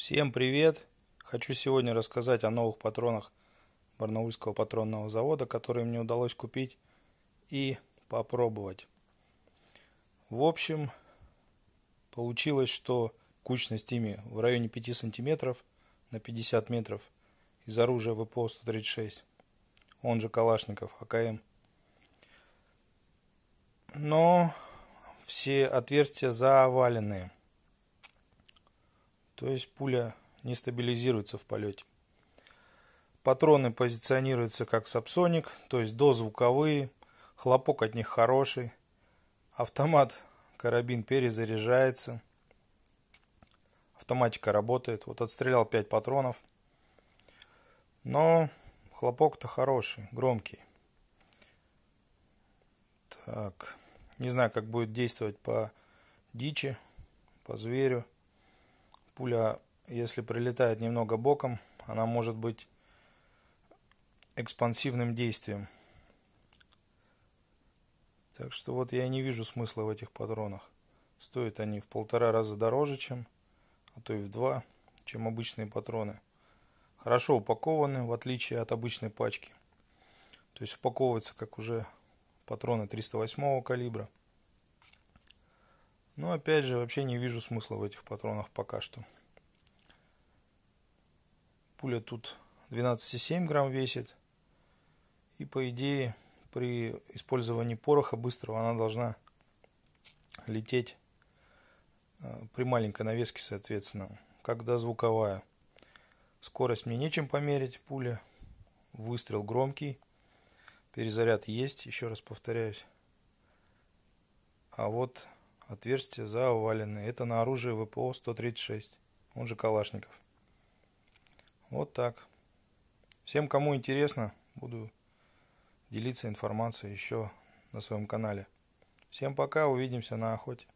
Всем привет! Хочу сегодня рассказать о новых патронах Барнаульского патронного завода, которые мне удалось купить и попробовать. В общем, получилось, что кучность ими в районе 5 сантиметров на 50 метров из оружия ВПО-136, он же Калашников, АКМ. Но все отверстия заваленные – то есть пуля не стабилизируется в полете. Патроны позиционируются как сапсоник, то есть дозвуковые, хлопок от них хороший. Автомат, карабин перезаряжается. Автоматика работает. Вот отстрелял 5 патронов. Но хлопок-то хороший, громкий. Так, не знаю, как будет действовать по дичи, по зверю пуля, если прилетает немного боком, она может быть экспансивным действием. Так что вот я не вижу смысла в этих патронах. Стоят они в полтора раза дороже, чем, а то и в два, чем обычные патроны. Хорошо упакованы, в отличие от обычной пачки. То есть упаковываются как уже патроны 308 калибра. Но опять же, вообще не вижу смысла в этих патронах пока что. Пуля тут 12,7 грамм весит. И по идее при использовании пороха быстрого она должна лететь э, при маленькой навеске, соответственно, Когда звуковая Скорость мне нечем померить пуля Выстрел громкий. Перезаряд есть, еще раз повторяюсь. А вот отверстие заоваленное. Это на оружие ВПО-136, он же Калашников. Вот так. Всем, кому интересно, буду делиться информацией еще на своем канале. Всем пока, увидимся на охоте.